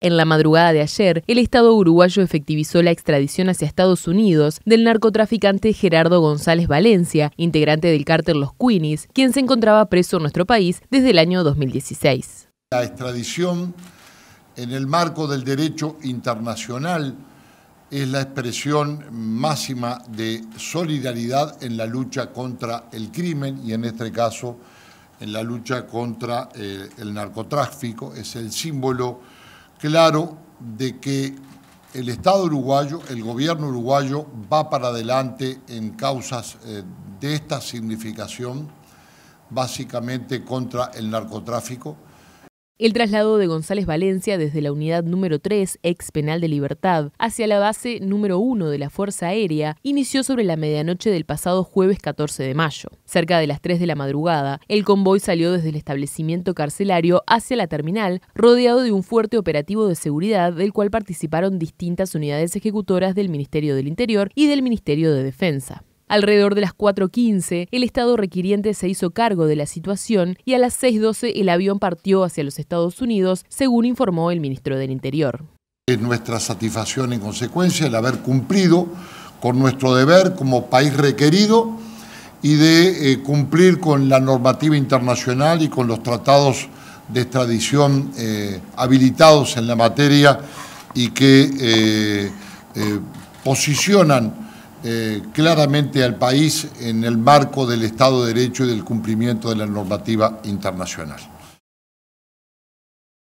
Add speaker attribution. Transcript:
Speaker 1: En la madrugada de ayer, el Estado uruguayo efectivizó la extradición hacia Estados Unidos del narcotraficante Gerardo González Valencia, integrante del cártel Los Queenies, quien se encontraba preso en nuestro país desde el año 2016.
Speaker 2: La extradición en el marco del derecho internacional es la expresión máxima de solidaridad en la lucha contra el crimen y en este caso en la lucha contra eh, el narcotráfico. Es el símbolo claro de que el Estado uruguayo, el gobierno uruguayo va para adelante en causas eh, de esta significación, básicamente contra el narcotráfico,
Speaker 1: el traslado de González Valencia desde la unidad número 3, ex penal de libertad, hacia la base número 1 de la Fuerza Aérea inició sobre la medianoche del pasado jueves 14 de mayo. Cerca de las 3 de la madrugada, el convoy salió desde el establecimiento carcelario hacia la terminal, rodeado de un fuerte operativo de seguridad del cual participaron distintas unidades ejecutoras del Ministerio del Interior y del Ministerio de Defensa. Alrededor de las 4.15, el Estado requiriente se hizo cargo de la situación y a las 6.12 el avión partió hacia los Estados Unidos, según informó el ministro
Speaker 2: del Interior. Es nuestra satisfacción en consecuencia el haber cumplido con nuestro deber como país requerido y de eh, cumplir con la normativa internacional y con los tratados de extradición eh, habilitados en la materia y que eh, posicionan eh, claramente al país en el marco del Estado de Derecho y del cumplimiento de la normativa internacional.